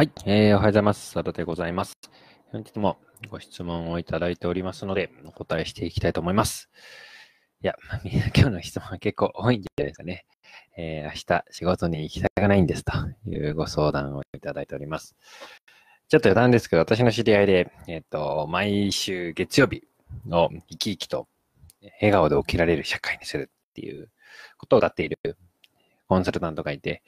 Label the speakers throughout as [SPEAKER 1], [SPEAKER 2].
[SPEAKER 1] はい、えー、おはようございます。佐田でございます。本日もご質問をいただいておりますので、お答えしていきたいと思います。いや、みんな今日の質問は結構多いんじゃないですかね。えー、明日仕事に行きたくないんですというご相談をいただいております。ちょっと余談ですけど、私の知り合いで、えっ、ー、と、毎週月曜日の生き生きと笑顔で起きられる社会にするっていうことを歌っているコンサルタントがいて、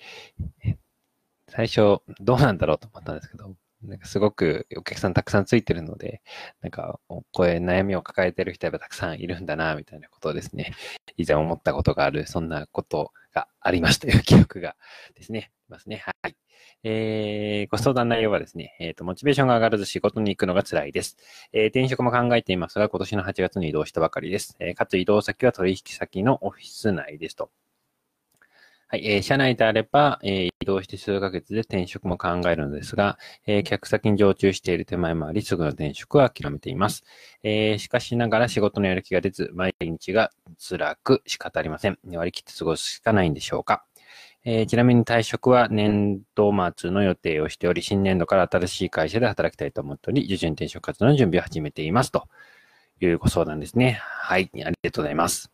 [SPEAKER 1] 最初どうなんだろうと思ったんですけど、なんかすごくお客さんたくさんついてるので、なんか、こういう悩みを抱えてる人がたくさんいるんだな、みたいなことをですね、以前思ったことがある、そんなことがありますという記憶がですね、いますね。はい。えー、ご相談内容はですね、えっ、ー、と、モチベーションが上がらず仕事に行くのが辛いです。えー、転職も考えていますが、今年の8月に移動したばかりです。えー、かつ移動先は取引先のオフィス内ですと。はい、えー、社内であれば、えー、移動して数ヶ月で転職も考えるのですが、えー、客先に常駐している手前もあり、すぐの転職は諦めています。えー、しかしながら仕事のやる気が出ず、毎日が辛く仕方ありません。割り切って過ごすしかないんでしょうか。えー、ちなみに退職は年度末の予定をしており、新年度から新しい会社で働きたいと思っており、徐々に転職活動の準備を始めています。というご相談ですね。はい、ありがとうございます。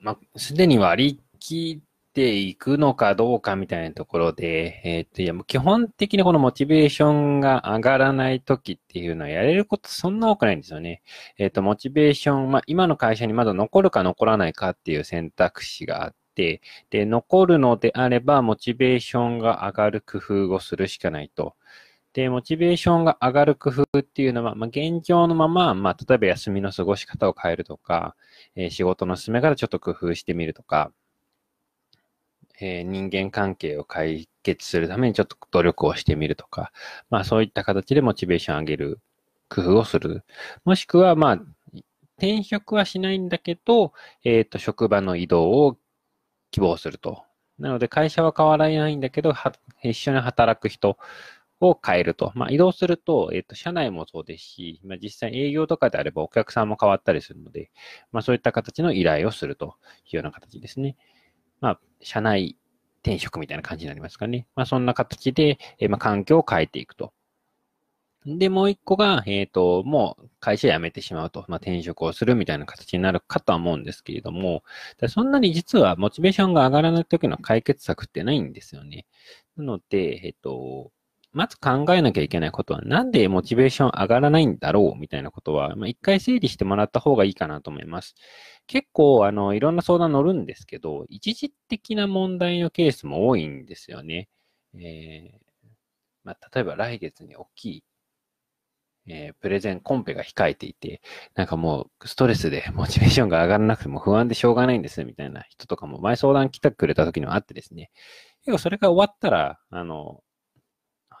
[SPEAKER 1] ますでに割りきていくのかどうかみたいなところで、えっ、ー、と、いや、もう基本的にこのモチベーションが上がらない時っていうのはやれることそんな多くないんですよね。えっ、ー、と、モチベーション、まあ、今の会社にまだ残るか残らないかっていう選択肢があって、で、残るのであれば、モチベーションが上がる工夫をするしかないと。で、モチベーションが上がる工夫っていうのは、まあ、現状のまま、まあ、例えば休みの過ごし方を変えるとか、えー、仕事の進め方ちょっと工夫してみるとか、えー、人間関係を解決するためにちょっと努力をしてみるとか、まあそういった形でモチベーションを上げる工夫をする。もしくは、まあ、転職はしないんだけど、えっ、ー、と、職場の移動を希望すると。なので、会社は変わらないんだけど、一緒に働く人を変えると。まあ、移動すると、えっ、ー、と、社内もそうですし、まあ、実際営業とかであればお客さんも変わったりするので、まあ、そういった形の依頼をするというような形ですね。まあ、社内転職みたいな感じになりますかね。まあ、そんな形で、えー、まあ、環境を変えていくと。で、もう一個が、えっ、ー、と、もう会社辞めてしまうと、まあ、転職をするみたいな形になるかとは思うんですけれども、そんなに実はモチベーションが上がらない時の解決策ってないんですよね。なので、えっ、ー、と、まず考えなきゃいけないことは、なんでモチベーション上がらないんだろうみたいなことは、まあ、一回整理してもらった方がいいかなと思います。結構、あの、いろんな相談乗るんですけど、一時的な問題のケースも多いんですよね。えー、まあ、例えば来月に大きい、えー、プレゼンコンペが控えていて、なんかもうストレスでモチベーションが上がらなくても不安でしょうがないんです、みたいな人とかも前相談来てくれた時にはあってですね。結構それが終わったら、あの、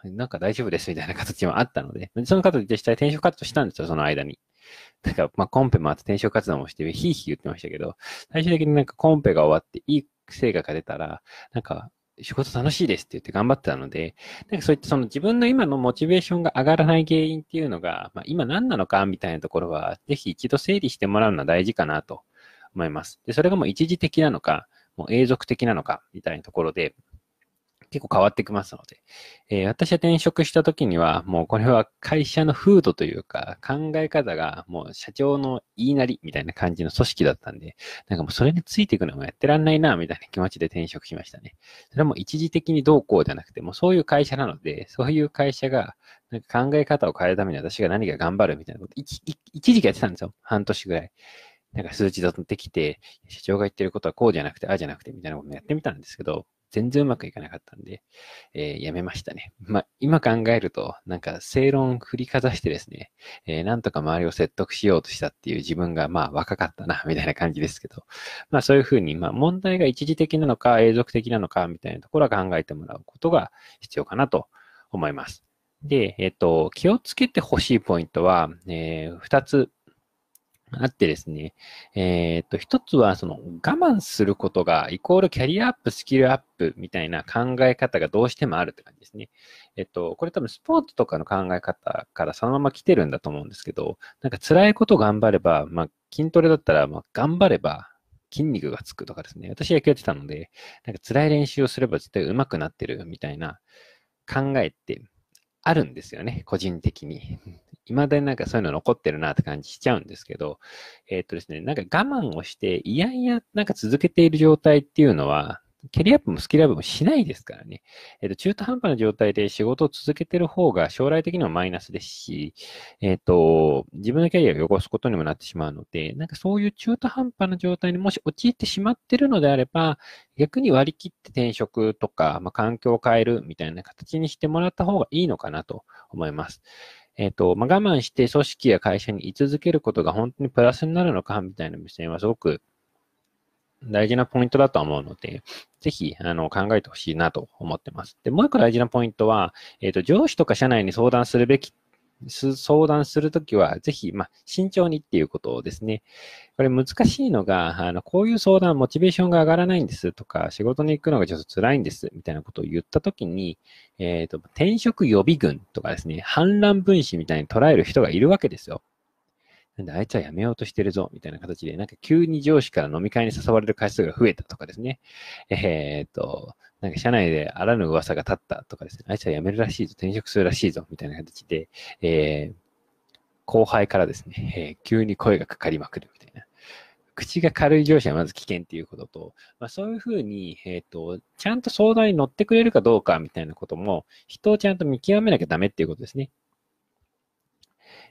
[SPEAKER 1] なんか大丈夫ですみたいな形もあったので、その方で実際転職活動したんですよ、その間に。だから、まあ、コンペもあって転職活動もして、ヒーヒー言ってましたけど、最終的になんかコンペが終わっていい成果が出たら、なんか、仕事楽しいですって言って頑張ってたので、なんかそういったその自分の今のモチベーションが上がらない原因っていうのが、まあ、今何なのかみたいなところは、ぜひ一度整理してもらうのは大事かなと思います。で、それがもう一時的なのか、もう永続的なのかみたいなところで、結構変わってきますので、えー、私は転職した時には、もうこれは会社の風土というか、考え方がもう社長の言いなりみたいな感じの組織だったんで、なんかもうそれについていくのもやってらんないな、みたいな気持ちで転職しましたね。それはもう一時的にどうこうじゃなくて、もうそういう会社なので、そういう会社が、なんか考え方を変えるために私が何か頑張るみたいなこと一、時期やってたんですよ。半年ぐらい。なんか数値取ってきて、社長が言ってることはこうじゃなくて、ああじゃなくて、みたいなことやってみたんですけど、全然うまくいかなかったんで、えー、やめましたね。まあ、今考えると、なんか正論振りかざしてですね、えー、なんとか周りを説得しようとしたっていう自分が、まあ、若かったな、みたいな感じですけど、まあ、そういうふうに、まあ、問題が一時的なのか、永続的なのか、みたいなところは考えてもらうことが必要かなと思います。で、えっ、ー、と、気をつけてほしいポイントは、えー、2つあってですね、えー、っと、一つは、その、我慢することが、イコールキャリアアップ、スキルアップみたいな考え方がどうしてもあるって感じですね。えっと、これ多分スポーツとかの考え方からそのまま来てるんだと思うんですけど、なんか辛いこと頑張れば、まあ、筋トレだったら、まあ、頑張れば、筋肉がつくとかですね。私野球やってたので、なんか辛い練習をすれば絶対上手くなってるみたいな考えってあるんですよね、個人的に。未だになんかそういうの残ってるなって感じしちゃうんですけど、えー、っとですね、なんか我慢をして、いやいや、なんか続けている状態っていうのは、キャリアアップもスキルアップもしないですからね。えっ、と、中途半端な状態で仕事を続けてる方が将来的にはマイナスですし、えっ、と、自分のキャリアを汚すことにもなってしまうので、なんかそういう中途半端な状態にもし陥ってしまってるのであれば、逆に割り切って転職とか、まあ、環境を変えるみたいな形にしてもらった方がいいのかなと思います。えっ、ー、と、まあ、我慢して組織や会社に居続けることが本当にプラスになるのか、みたいな目線はすごく大事なポイントだと思うので、ぜひ、あの、考えてほしいなと思ってます。で、もう一個大事なポイントは、えっ、ー、と、上司とか社内に相談するべき相談するときは、ぜひ、まあ、慎重にっていうことですね。これ難しいのが、あの、こういう相談、モチベーションが上がらないんですとか、仕事に行くのがちょっと辛いんです、みたいなことを言ったときに、えっ、ー、と、転職予備軍とかですね、反乱分子みたいに捉える人がいるわけですよ。なんで、あいつはやめようとしてるぞ、みたいな形で、なんか急に上司から飲み会に誘われる回数が増えたとかですね。えっ、ー、と、なんか社内であらぬ噂が立ったとかですね、あいつは辞めるらしいぞ、転職するらしいぞ、みたいな形で、えー、後輩からですね、えー、急に声がかかりまくるみたいな。口が軽い上司はまず危険っていうことと、まあ、そういうふうに、えっ、ー、と、ちゃんと相談に乗ってくれるかどうかみたいなことも、人をちゃんと見極めなきゃダメっていうことですね。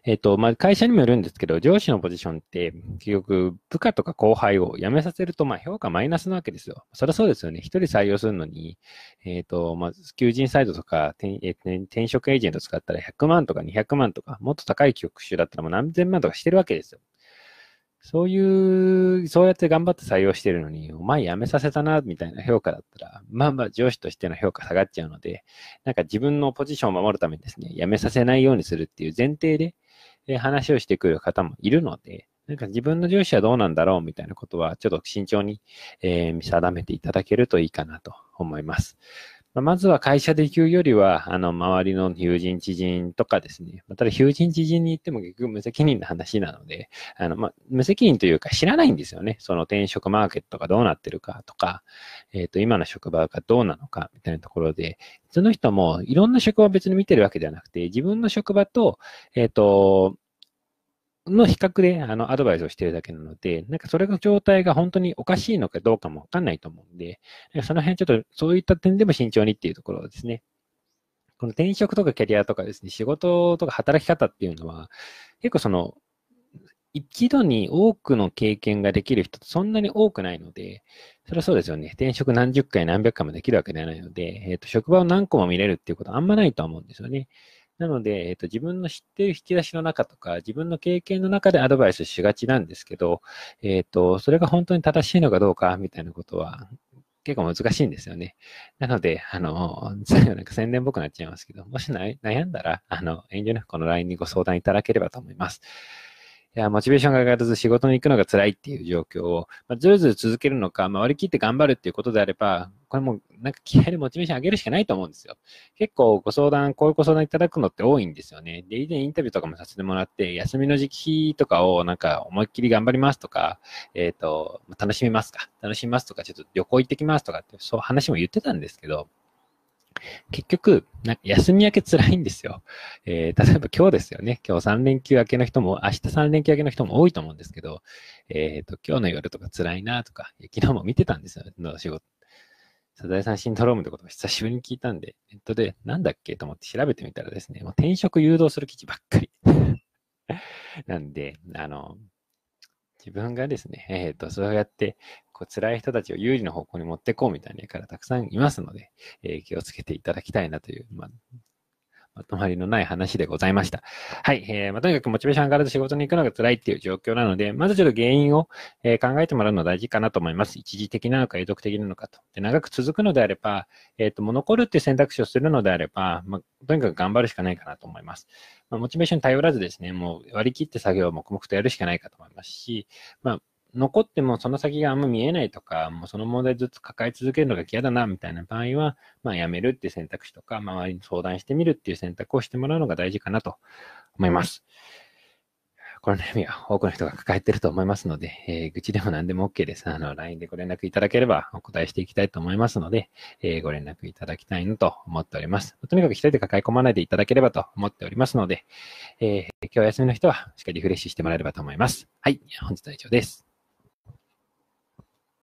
[SPEAKER 1] えっ、と、まあ、会社にもよるんですけど、上司のポジションって、結局、部下とか後輩を辞めさせると、まあ、評価マイナスなわけですよ。そりゃそうですよね。一人採用するのに、えっ、ー、と、まあ、求人サイトとか転、転職エージェント使ったら100万とか200万とか、もっと高い局種だったらもう何千万とかしてるわけですよ。そういう、そうやって頑張って採用してるのに、お前辞めさせたな、みたいな評価だったら、まあまあ上司としての評価下がっちゃうので、なんか自分のポジションを守るためにですね、辞めさせないようにするっていう前提で、え話をしてくる方もいるので、なんか自分の上司はどうなんだろうみたいなことは、ちょっと慎重に、え見定めていただけるといいかなと思います。まずは会社で行くよりは、あの、周りの友人、知人とかですね。まただ、友人、知人に行っても結局無責任な話なので、あの、まあ、無責任というか知らないんですよね。その転職マーケットがどうなってるかとか、えっ、ー、と、今の職場がどうなのかみたいなところで、その人もいろんな職場を別に見てるわけではなくて、自分の職場と、えっ、ー、と、の比較であのアドバイスをしているだけなので、なんかそれの状態が本当におかしいのかどうかもわかんないと思うんで、その辺ちょっとそういった点でも慎重にっていうところですね。この転職とかキャリアとかですね、仕事とか働き方っていうのは、結構その、一度に多くの経験ができる人ってそんなに多くないので、それはそうですよね。転職何十回何百回もできるわけではないので、えっ、ー、と、職場を何個も見れるっていうことはあんまないと思うんですよね。なので、えっと、自分の知っている引き出しの中とか、自分の経験の中でアドバイスしがちなんですけど、えっと、それが本当に正しいのかどうか、みたいなことは、結構難しいんですよね。なので、あの、最後なんか宣伝っぽくなっちゃいますけど、もし悩んだら、あの、慮なくこの LINE にご相談いただければと思います。いや、モチベーションが上がらず仕事に行くのが辛いっていう状況を、まあ、ずるずる続けるのか、まあ、割り切って頑張るっていうことであれば、これもなんか気合でモチベーション上げるしかないと思うんですよ。結構ご相談、こういうご相談いただくのって多いんですよね。で、以前インタビューとかもさせてもらって、休みの時期とかをなんか思いっきり頑張りますとか、えっ、ー、と、楽しみますか、楽しみますとか、ちょっと旅行行ってきますとかって、そう話も言ってたんですけど、結局、なんか休み明け辛いんですよ。えー、例えば今日ですよね。今日3連休明けの人も、明日3連休明けの人も多いと思うんですけど、えっ、ー、と、今日の夜とか辛いなとか、昨日も見てたんですよ、の仕事。サザエさんシンドロームってことを久しぶりに聞いたんで、ネットでなんだっけと思って調べてみたらですね、もう転職誘導する記事ばっかり。なんで、あの、自分がですね、えっ、ー、と、そうやってこう辛い人たちを有利な方向に持っていこうみたいな方たくさんいますので、えー、気をつけていただきたいなという、まあ、まとまりのない話でございました。はい。えー、まあ、とにかくモチベーション上がらず仕事に行くのが辛いっていう状況なので、まずちょっと原因を、えー、考えてもらうのは大事かなと思います。一時的なのか永続的なのかと。で、長く続くのであれば、えっ、ー、と、も残るっていう選択肢をするのであれば、まあ、とにかく頑張るしかないかなと思います。まモチベーションに頼らずですね、もう割り切って作業を黙々とやるしかないかと思いますし、まあ、残ってもその先があんま見えないとか、もうその問題ずつ抱え続けるのが嫌だな、みたいな場合は、まあ辞めるっていう選択肢とか、周りに相談してみるっていう選択をしてもらうのが大事かなと思います。この悩みは多くの人が抱えてると思いますので、えー、愚痴でも何でも OK です。あの、LINE でご連絡いただければお答えしていきたいと思いますので、えー、ご連絡いただきたいなと思っております。とにかく一人で抱え込まないでいただければと思っておりますので、えー、今日休みの人はしっかりリフレッシュしてもらえればと思います。はい、本日は以上です。